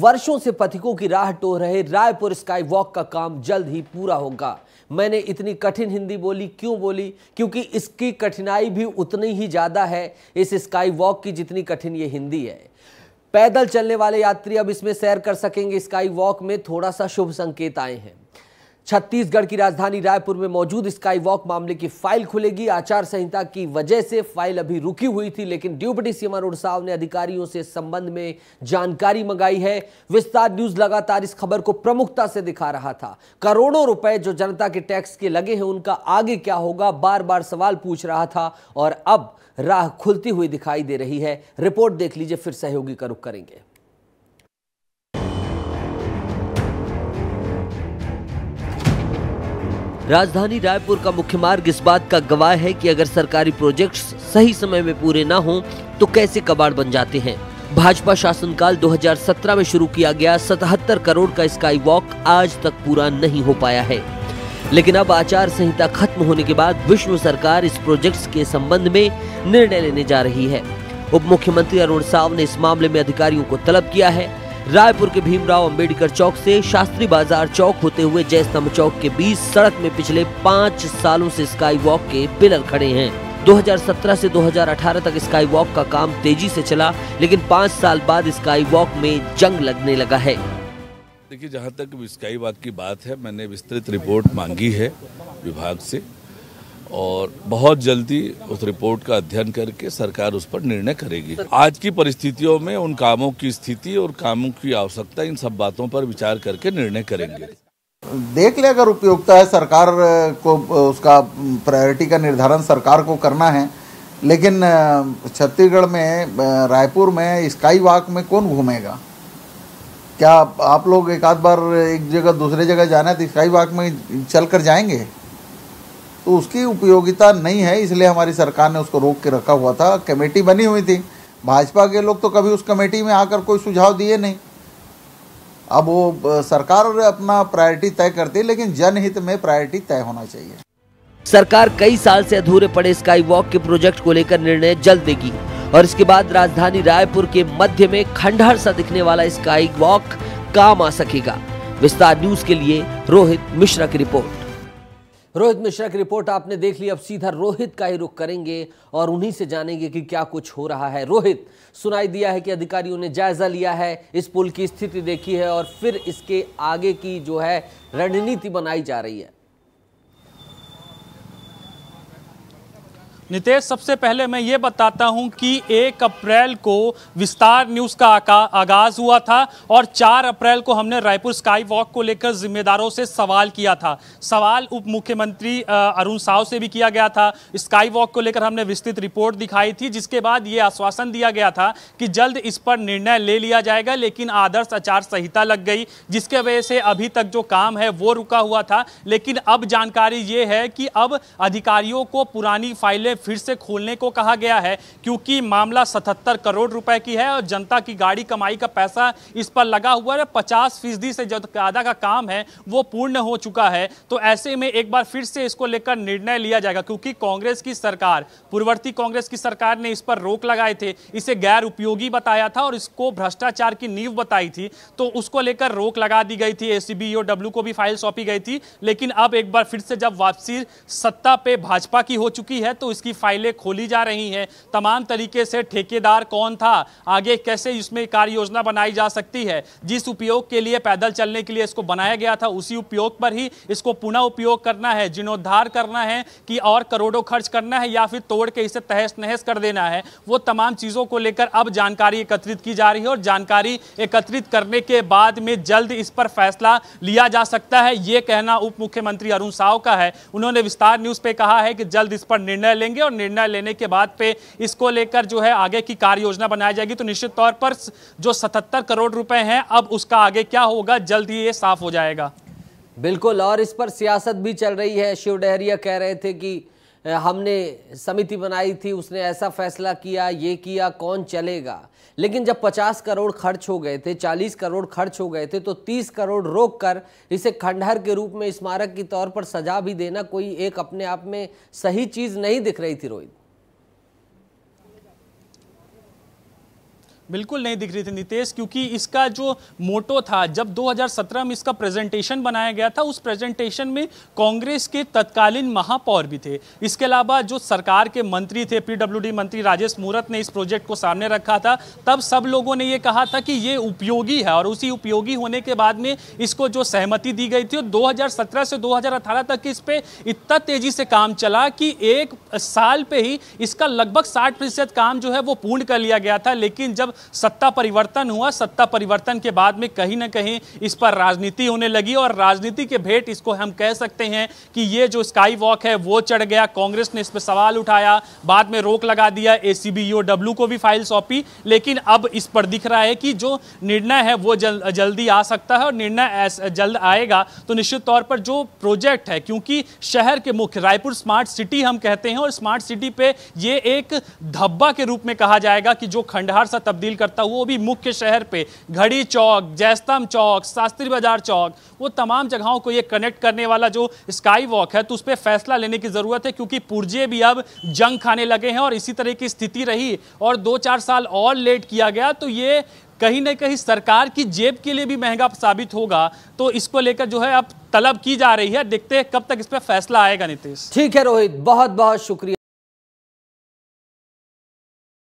वर्षों से पथिकों की राह टो रहे रायपुर स्काई वॉक का काम जल्द ही पूरा होगा मैंने इतनी कठिन हिंदी बोली क्यों बोली क्योंकि इसकी कठिनाई भी उतनी ही ज़्यादा है इस स्काई वॉक की जितनी कठिन ये हिंदी है पैदल चलने वाले यात्री अब इसमें सैर कर सकेंगे स्काई वॉक में थोड़ा सा शुभ संकेत आए हैं छत्तीसगढ़ की राजधानी रायपुर में मौजूद स्काई वॉक मामले की फाइल खुलेगी आचार संहिता की वजह से फाइल अभी रुकी हुई थी लेकिन डिप्टी सीएम अरुण साव ने अधिकारियों से संबंध में जानकारी मंगाई है विस्तार न्यूज लगातार इस खबर को प्रमुखता से दिखा रहा था करोड़ों रुपए जो जनता के टैक्स के लगे हैं उनका आगे क्या होगा बार बार सवाल पूछ रहा था और अब राह खुलती हुई दिखाई दे रही है रिपोर्ट देख लीजिए फिर सहयोगी का रुख करेंगे राजधानी रायपुर का मुख्य मार्ग इस बात का गवाह है कि अगर सरकारी प्रोजेक्ट्स सही समय में पूरे ना हों तो कैसे कबाड़ बन जाते हैं भाजपा शासनकाल 2017 में शुरू किया गया 77 करोड़ का स्काई वॉक आज तक पूरा नहीं हो पाया है लेकिन अब आचार संहिता खत्म होने के बाद विश्व सरकार इस प्रोजेक्ट्स के संबंध में निर्णय लेने जा रही है उप मुख्यमंत्री अरुण साव ने इस मामले में अधिकारियों को तलब किया है रायपुर के भीमराव अंबेडकर चौक से शास्त्री बाजार चौक होते हुए जयस्तंभ चौक के बीच सड़क में पिछले पाँच सालों से स्काई वॉक के पिलर खड़े हैं 2017 से 2018 तक स्काई वॉक का काम तेजी से चला लेकिन पाँच साल बाद स्काई वॉक में जंग लगने लगा है देखिए जहाँ तक स्काई वॉक की बात है मैंने विस्तृत रिपोर्ट मांगी है विभाग ऐसी और बहुत जल्दी उस रिपोर्ट का अध्ययन करके सरकार उस पर निर्णय करेगी आज की परिस्थितियों में उन कामों की स्थिति और कामों की आवश्यकता इन सब बातों पर विचार करके निर्णय करेंगे देख ले अगर उपयोगता है सरकार को उसका प्रायोरिटी का निर्धारण सरकार को करना है लेकिन छत्तीसगढ़ में रायपुर में स्काई वॉक में कौन घूमेगा क्या आप लोग एक आध बार एक जगह दूसरे जगह जाना है तो स्काई वॉक में चल कर जाएंगे तो उसकी उपयोगिता नहीं है इसलिए हमारी सरकार ने उसको रोक के रखा हुआ था कमेटी बनी हुई थी भाजपा के लोग तो कभी उस कमेटी में आकर कोई सुझाव दिए नहीं अब वो सरकार अपना प्रायोरिटी तय करती है लेकिन जनहित में प्रायोरिटी तय होना चाहिए सरकार कई साल से अधूरे पड़े स्काई वॉक के प्रोजेक्ट को लेकर निर्णय जल्द देगी और इसके बाद राजधानी रायपुर के मध्य में खंडहर सा दिखने वाला स्काई वॉक काम आ सकेगा विस्तार न्यूज के लिए रोहित मिश्रा की रिपोर्ट रोहित मिश्रा की रिपोर्ट आपने देख ली अब सीधा रोहित का ही रुख करेंगे और उन्हीं से जानेंगे कि क्या कुछ हो रहा है रोहित सुनाई दिया है कि अधिकारियों ने जायजा लिया है इस पुल की स्थिति देखी है और फिर इसके आगे की जो है रणनीति बनाई जा रही है नितेश सबसे पहले मैं ये बताता हूं कि एक अप्रैल को विस्तार न्यूज़ का आगाज़ हुआ था और चार अप्रैल को हमने रायपुर स्काई वॉक को लेकर जिम्मेदारों से सवाल किया था सवाल उप मुख्यमंत्री अरुण साव से भी किया गया था स्काई वॉक को लेकर हमने विस्तृत रिपोर्ट दिखाई थी जिसके बाद ये आश्वासन दिया गया था कि जल्द इस पर निर्णय ले लिया जाएगा लेकिन आदर्श आचार संहिता लग गई जिसके वजह से अभी तक जो काम है वो रुका हुआ था लेकिन अब जानकारी ये है कि अब अधिकारियों को पुरानी फाइलें फिर से खोलने को कहा गया है क्योंकि मामला सतहत्तर करोड़ रुपए की है और जनता की गाड़ी कमाई का पैसा इस पर लगा हुआ है पचास फीसदी से ज़्यादा का काम है वो पूर्ण हो चुका है तो ऐसे में एक बार फिर से इसको लेकर निर्णय लिया जाएगा क्योंकि कांग्रेस की सरकार पूर्ववर्ती कांग्रेस की सरकार ने इस पर रोक लगाए थे इसे गैर उपयोगी बताया था और इसको भ्रष्टाचार की नींव बताई थी तो उसको लेकर रोक लगा दी गई थी सी e को भी फाइल सौंपी गई थी लेकिन अब एक बार फिर से जब वापसी सत्ता पे भाजपा की हो चुकी है तो इसकी की फाइलें खोली जा रही हैं तमाम तरीके से ठेकेदार कौन था आगे कैसे इसमें कार्य योजना बनाई जा सकती है जिस उपयोग के लिए पैदल चलने के लिए इसको बनाया गया था उसी उपयोग पर ही इसको पुनः उपयोग करना है जीर्णोद्धार करना है कि और करोड़ों खर्च करना है या फिर तोड़ के इसे तहस नहस कर देना है वो तमाम चीज़ों को लेकर अब जानकारी एकत्रित की जा रही है और जानकारी एकत्रित करने के बाद में जल्द इस पर फैसला लिया जा सकता है ये कहना उप मुख्यमंत्री अरुण साव का है उन्होंने विस्तार न्यूज़ पे कहा है कि जल्द इस पर निर्णय लेंगे करेंगे और निर्णय लेने के बाद पे इसको लेकर जो है आगे की कार्य योजना बनाई जाएगी तो निश्चित तौर पर जो सतहत्तर करोड़ रुपए हैं अब उसका आगे क्या होगा जल्द ही ये साफ हो जाएगा बिल्कुल और इस पर सियासत भी चल रही है शिव डहरिया कह रहे थे कि हमने समिति बनाई थी उसने ऐसा फैसला किया ये किया कौन चलेगा लेकिन जब 50 करोड़ खर्च हो गए थे 40 करोड़ खर्च हो गए थे तो 30 करोड़ रोक कर इसे खंडहर के रूप में स्मारक के तौर पर सजा भी देना कोई एक अपने आप में सही चीज़ नहीं दिख रही थी रोहित बिल्कुल नहीं दिख रही थी नितेश क्योंकि इसका जो मोटो था जब 2017 में इसका प्रेजेंटेशन बनाया गया था उस प्रेजेंटेशन में कांग्रेस के तत्कालीन महापौर भी थे इसके अलावा जो सरकार के मंत्री थे पीडब्ल्यूडी मंत्री राजेश मूरत ने इस प्रोजेक्ट को सामने रखा था तब सब लोगों ने ये कहा था कि ये उपयोगी है और उसी उपयोगी होने के बाद में इसको जो सहमति दी गई थी दो से दो तक इस पर इतना तेजी से काम चला कि एक साल पे ही इसका लगभग साठ फीसद काम जो है वो पूर्ण कर लिया गया था लेकिन जब सत्ता परिवर्तन हुआ सत्ता परिवर्तन के बाद में कहीं ना कहीं इस पर राजनीति होने लगी और राजनीति के भेंट इसको हम कह सकते हैं कि ये जो स्काई वॉक है वो चढ़ गया कांग्रेस ने इस पर सवाल उठाया बाद में रोक लगा दिया ए e को भी फाइल सौंपी लेकिन अब इस पर दिख रहा है कि जो निर्णय है वो जल, जल्दी आ सकता है और निर्णय जल्द आएगा तो निश्चित तौर पर जो प्रोजेक्ट है क्योंकि शहर के मुख्य रायपुर स्मार्ट सिटी हम कहते हैं और स्मार्ट सिटी पे ये एक धब्बा के रूप में कहा जाएगा कि जो खंडहार सा तब्दील अपील करता हूँ वो भी मुख्य शहर पे घड़ी चौक जैस्तम चौक शास्त्री बाजार चौक वो तमाम जगहों को ये कनेक्ट करने वाला जो स्काई वॉक है तो उस पर फैसला लेने की ज़रूरत है क्योंकि पुर्जे भी अब जंग खाने लगे हैं और इसी तरह की स्थिति रही और दो चार साल और लेट किया गया तो ये कहीं ना कहीं सरकार की जेब के लिए भी महंगा साबित होगा तो इसको लेकर जो है अब तलब की जा रही है देखते हैं कब तक इस पर फैसला आएगा नीतीश ठीक है रोहित बहुत बहुत शुक्रिया